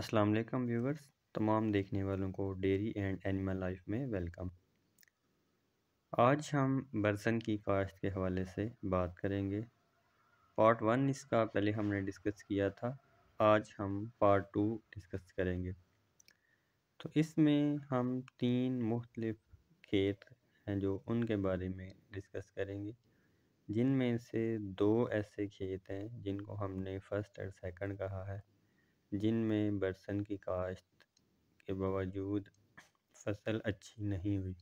अस्सलाम वालेकुम व्यूवर्स तमाम देखने वालों को डेयरी एंड एनिमल लाइफ में वेलकम आज हम बरसन की काश्त के हवाले से बात करेंगे पार्ट वन इसका पहले हमने डिस्कस किया था आज हम पार्ट टू डिस्कस करेंगे तो इसमें हम तीन मुख्तलिफ खेत हैं जो उनके बारे में डिस्कस करेंगे जिनमें से दो ऐसे खेत हैं जिनको हमने फ़र्स्ट और सेकंड कहा है जिनमें बरसन की काश्त के बावजूद फसल अच्छी नहीं हुई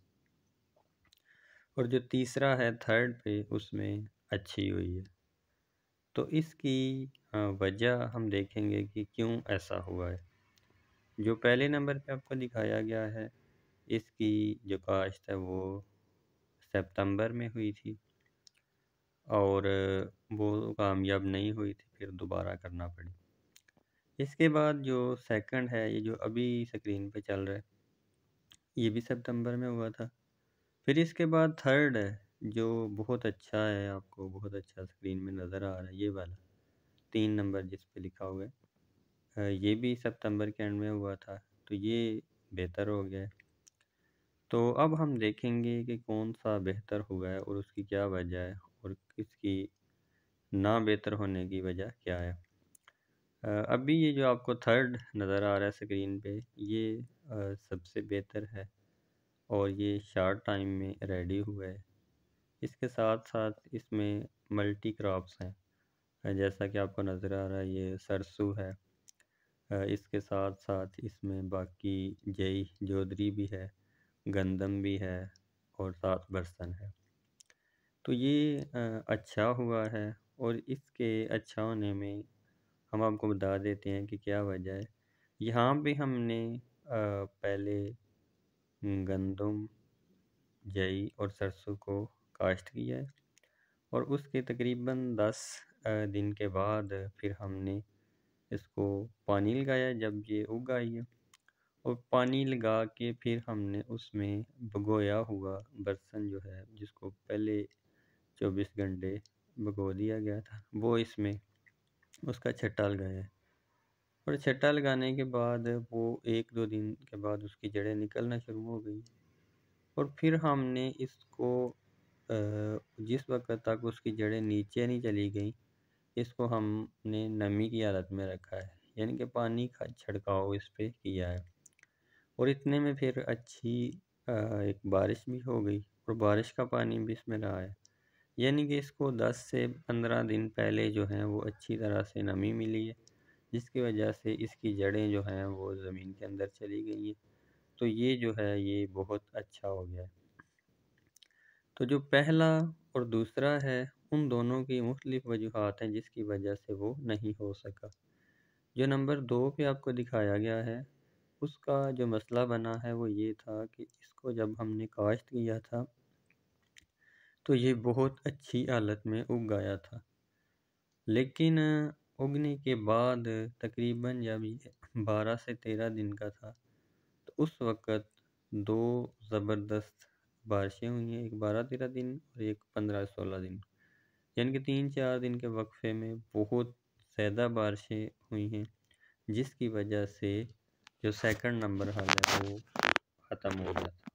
और जो तीसरा है थर्ड पे उसमें अच्छी हुई है तो इसकी वजह हम देखेंगे कि क्यों ऐसा हुआ है जो पहले नंबर पे आपको दिखाया गया है इसकी जो काश्त है वो सितंबर में हुई थी और वो कामयाब नहीं हुई थी फिर दोबारा करना पड़ी इसके बाद जो सेकंड है ये जो अभी स्क्रीन पे चल रहा है ये भी सितंबर में हुआ था फिर इसके बाद थर्ड है जो बहुत अच्छा है आपको बहुत अच्छा स्क्रीन में नज़र आ रहा है ये वाला तीन नंबर जिस पे लिखा हुआ है ये भी सितंबर के एंड में हुआ था तो ये बेहतर हो गया तो अब हम देखेंगे कि कौन सा बेहतर हुआ है और उसकी क्या वजह है और किसकी ना बेहतर होने की वजह क्या है अभी ये जो आपको थर्ड नज़र आ रहा है स्क्रीन पे ये सबसे बेहतर है और ये शार्ट टाइम में रेडी हुआ है इसके साथ साथ इसमें मल्टी क्रॉप्स हैं जैसा कि आपको नज़र आ रहा है ये सरसों है इसके साथ साथ इसमें बाकी जई जोधरी भी है गंदम भी है और साथ बरसन है तो ये अच्छा हुआ है और इसके अच्छा होने में हम आपको बता देते हैं कि क्या वजह है यहाँ पे हमने पहले गंदम जई और सरसों को काश्त किया है और उसके तकरीबन दस दिन के बाद फिर हमने इसको पानी लगाया जब ये उग है और पानी लगा के फिर हमने उसमें भगोया हुआ बर्तन जो है जिसको पहले चौबीस घंटे भगो दिया गया था वो इसमें उसका छट्टा लगाया और छट्टा लगाने के बाद वो एक दो दिन के बाद उसकी जड़ें निकलना शुरू हो गई और फिर हमने इसको जिस वक्त तक उसकी जड़ें नीचे नहीं चली गई इसको हमने नमी की हालत में रखा है यानी कि पानी का छिड़काव इस पर किया है और इतने में फिर अच्छी एक बारिश भी हो गई और बारिश का पानी भी इसमें रहा है यानी कि इसको 10 से 15 दिन पहले जो है वो अच्छी तरह से नमी मिली है जिसकी वजह से इसकी जड़ें जो हैं वो ज़मीन के अंदर चली गई हैं तो ये जो है ये बहुत अच्छा हो गया है तो जो पहला और दूसरा है उन दोनों की मुख्तलिफ़ वजूहत हैं जिसकी वजह से वो नहीं हो सका जो नंबर दो पे आपको दिखाया गया है उसका जो मसला बना है वो ये था कि इसको जब हमने काश्त किया था तो ये बहुत अच्छी हालत में उग गया था लेकिन उगने के बाद तकरीबन जब बारह से तेरह दिन का था तो उस वक़्त दो ज़बरदस्त बारिशें हुई हैं एक बारह तेरह दिन और एक पंद्रह सोलह दिन यानी कि तीन चार दिन के वक्फे में बहुत ज़्यादा बारिशें हुई हैं जिसकी वजह से जो सेकंड नंबर हाल है वो ख़त्म हो गया था